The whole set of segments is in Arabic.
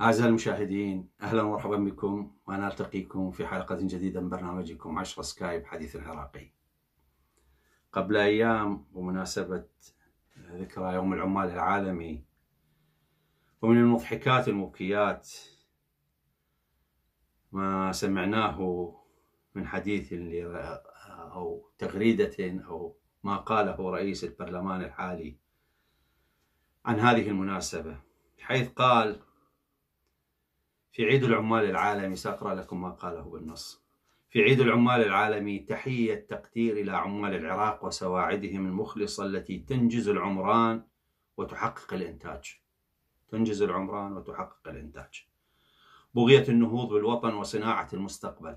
أعزائي المشاهدين أهلا ومرحبا بكم وأنا ألتقيكم في حلقة جديدة من برنامجكم 10 سكايب حديث العراقي قبل أيام بمناسبة ذكرى يوم العمال العالمي ومن المضحكات المبكيات ما سمعناه من حديث أو تغريدة أو ما قاله رئيس البرلمان الحالي عن هذه المناسبة حيث قال في عيد العمال العالمي سأقرأ لكم ما قاله بالنص في عيد العمال العالمي تحية تقدير إلى عمال العراق وسواعدهم المخلصة التي تنجز العمران وتحقق الإنتاج تنجز العمران وتحقق الإنتاج بغية النهوض بالوطن وصناعة المستقبل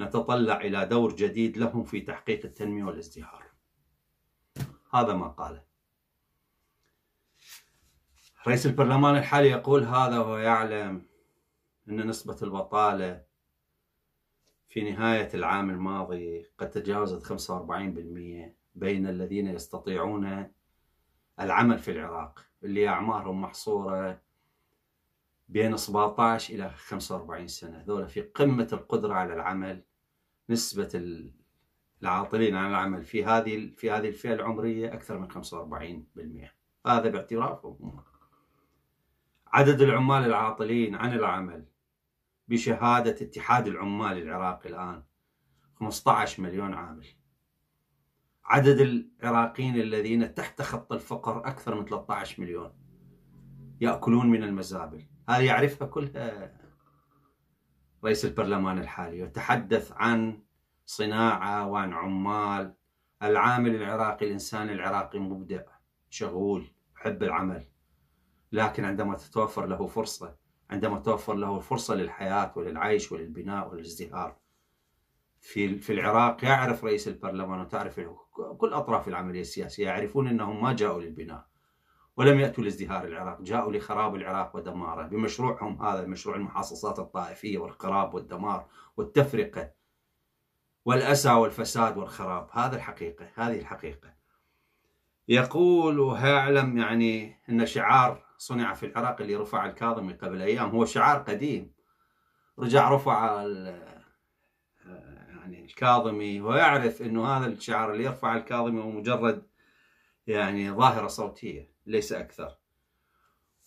نتطلع إلى دور جديد لهم في تحقيق التنمية والازدهار هذا ما قاله رئيس البرلمان الحالي يقول هذا ويعلم أن نسبة البطالة في نهاية العام الماضي قد تجاوزت 45% بين الذين يستطيعون العمل في العراق اللي أعمارهم محصورة بين 17 إلى 45 سنة ذولا في قمة القدرة على العمل نسبة العاطلين عن العمل في هذه في هذه الفئة العمرية أكثر من 45% هذا باعترافهم عدد العمال العاطلين عن العمل بشهادة اتحاد العمال العراقي الآن 15 مليون عامل عدد العراقيين الذين تحت خط الفقر أكثر من 13 مليون يأكلون من المزابل هذه يعرفها كلها رئيس البرلمان الحالي وتحدث عن صناعة وعن عمال العامل العراقي الإنسان العراقي مبدع شغول يحب العمل لكن عندما تتوفر له فرصة عندما توفر له الفرصة للحياة وللعيش وللبناء وللازدهار في في العراق يعرف رئيس البرلمان وتعرف كل أطراف العملية السياسية يعرفون أنهم ما جاءوا للبناء ولم يأتوا لازدهار العراق جاءوا لخراب العراق ودماره بمشروعهم هذا مشروع المحاصصات الطائفية والخراب والدمار والتفرقة والأسى والفساد والخراب هذا الحقيقة هذه الحقيقة يقول وهيعلم يعني أن شعار صنع في العراق اللي رفع الكاظمي قبل أيام هو شعار قديم رجع رفع يعني الكاظمي ويعرف أنه هذا الشعار اللي يرفع الكاظمي هو مجرد يعني ظاهرة صوتية ليس أكثر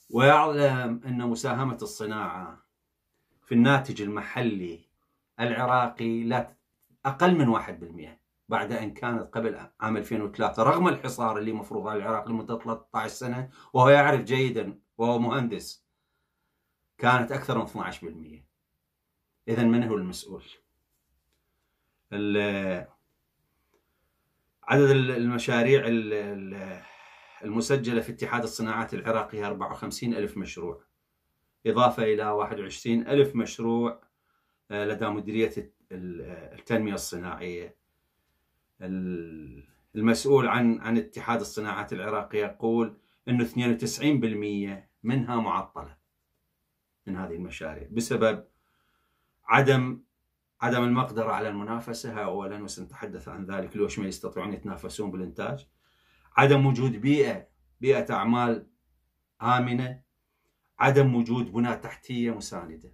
ويعلم أن مساهمة الصناعة في الناتج المحلي العراقي لا أقل من 1% بعد ان كانت قبل عام 2003 رغم الحصار اللي مفروض على العراق لمده 13 سنه وهو يعرف جيدا وهو مهندس كانت اكثر من 12% اذا من هو المسؤول؟ عدد المشاريع المسجله في اتحاد الصناعات العراقي 54 ألف مشروع إضافة إلى 21 ألف مشروع آه، لدى مديرية التنمية الصناعية المسؤول عن عن اتحاد الصناعات العراقي يقول انه 92% منها معطله من هذه المشاريع بسبب عدم عدم المقدره على المنافسه اولا وسنتحدث عن ذلك ليش ما يستطيعون يتنافسون بالانتاج عدم وجود بيئه بيئه اعمال امنه عدم وجود بنى تحتيه مسانده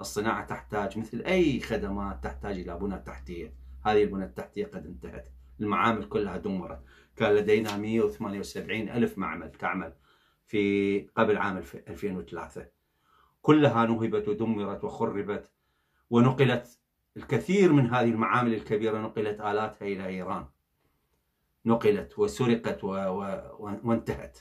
الصناعه تحتاج مثل اي خدمات تحتاج الى بنى تحتيه هذه البنى التحتية قد انتهت المعامل كلها دمرت كان لدينا 178 ألف معمل تعمل في قبل عام 2003 كلها نهبت ودمرت وخربت ونقلت الكثير من هذه المعامل الكبيرة نقلت آلاتها إلى إيران نقلت وسرقت و... و... وانتهت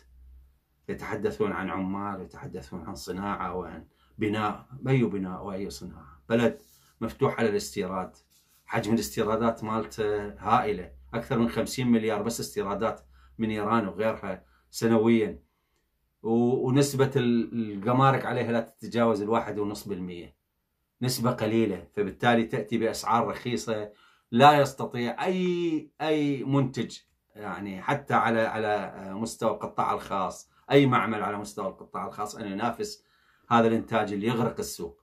يتحدثون عن عمال يتحدثون عن صناعة وعن بناء أي بناء وأي صناعة بلد مفتوح على الاستيراد حجم الاستيرادات مالته هائله اكثر من 50 مليار بس استيرادات من ايران وغيرها سنويا ونسبه الجمارك عليها لا تتجاوز الواحد 1.5% بالمئه نسبه قليله فبالتالي تاتي باسعار رخيصه لا يستطيع اي اي منتج يعني حتى على على مستوى القطاع الخاص اي معمل على مستوى القطاع الخاص ان ينافس هذا الانتاج اللي يغرق السوق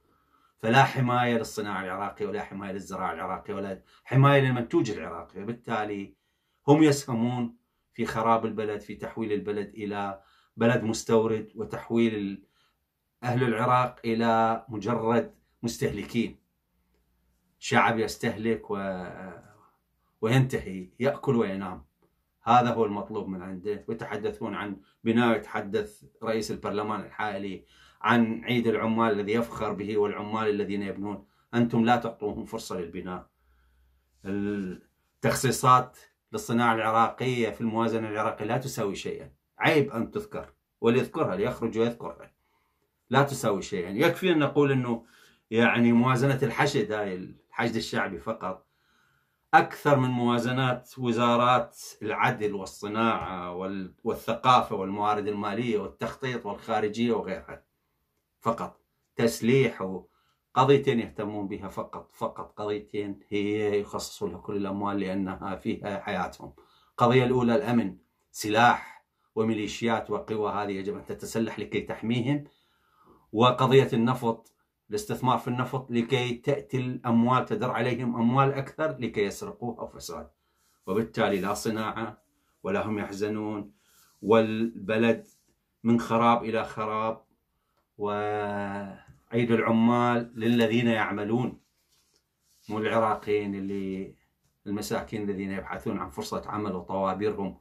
فلا حمايه للصناعه العراقيه ولا حمايه للزراعه العراقيه ولا حمايه للمنتوج العراقي وبالتالي هم يسهمون في خراب البلد في تحويل البلد الى بلد مستورد وتحويل اهل العراق الى مجرد مستهلكين شعب يستهلك و... وينتهي ياكل وينام هذا هو المطلوب من عنده ويتحدثون عن بناء يتحدث رئيس البرلمان الحالي عن عيد العمال الذي يفخر به والعمال الذين يبنون أنتم لا تعطوهم فرصة للبناء التخصيصات للصناعة العراقية في الموازنة العراقية لا تساوي شيئا عيب أن تذكر وليذكرها ليخرج ويذكرها لا تساوي شيئا يكفي أن نقول أنه يعني موازنة الحشد هاي الحشد الشعبي فقط أكثر من موازنات وزارات العدل والصناعة والثقافة والموارد المالية والتخطيط والخارجية وغيرها فقط تسليح وقضيتين يهتمون بها فقط فقط قضيتين هي يخصصوا لها كل الأموال لأنها فيها حياتهم القضية الأولى الأمن سلاح وميليشيات وقوى هذه يجب أن تتسلح لكي تحميهم وقضية النفط الاستثمار في النفط لكي تأتي الأموال تدر عليهم أموال أكثر لكي يسرقوها فساد وبالتالي لا صناعة ولا هم يحزنون والبلد من خراب إلى خراب وعيد العمال للذين يعملون مو العراقيين اللي المساكين الذين يبحثون عن فرصة عمل وطوابيرهم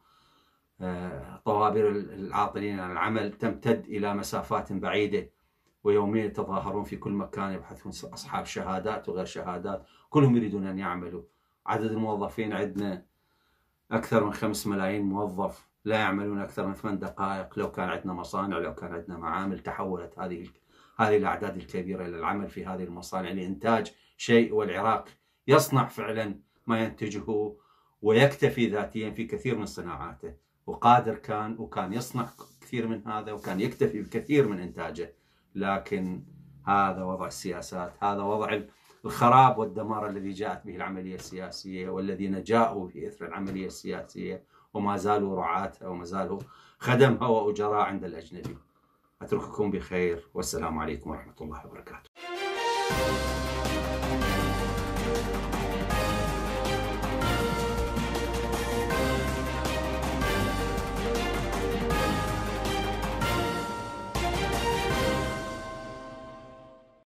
آه، طوابير العاطلين عن العمل تمتد إلى مسافات بعيدة ويوميا يتظاهرون في كل مكان يبحثون أصحاب شهادات وغير شهادات كلهم يريدون أن يعملوا عدد الموظفين عندنا أكثر من خمس ملايين موظف لا يعملون أكثر من ثمان دقائق لو كان عندنا مصانع لو كان عندنا معامل تحولت هذه هذه الأعداد الكبيرة إلى العمل في هذه المصانع لإنتاج شيء والعراق يصنع فعلا ما ينتجه ويكتفي ذاتيا في كثير من صناعاته وقادر كان وكان يصنع كثير من هذا وكان يكتفي بكثير من إنتاجه لكن هذا وضع السياسات هذا وضع الخراب والدمار الذي جاءت به العملية السياسية والذين جاءوا في إثر العملية السياسية وما زالوا رعاتها وما زالوا خدمها وأجراء عند الأجنبي أترككم بخير والسلام عليكم ورحمة الله وبركاته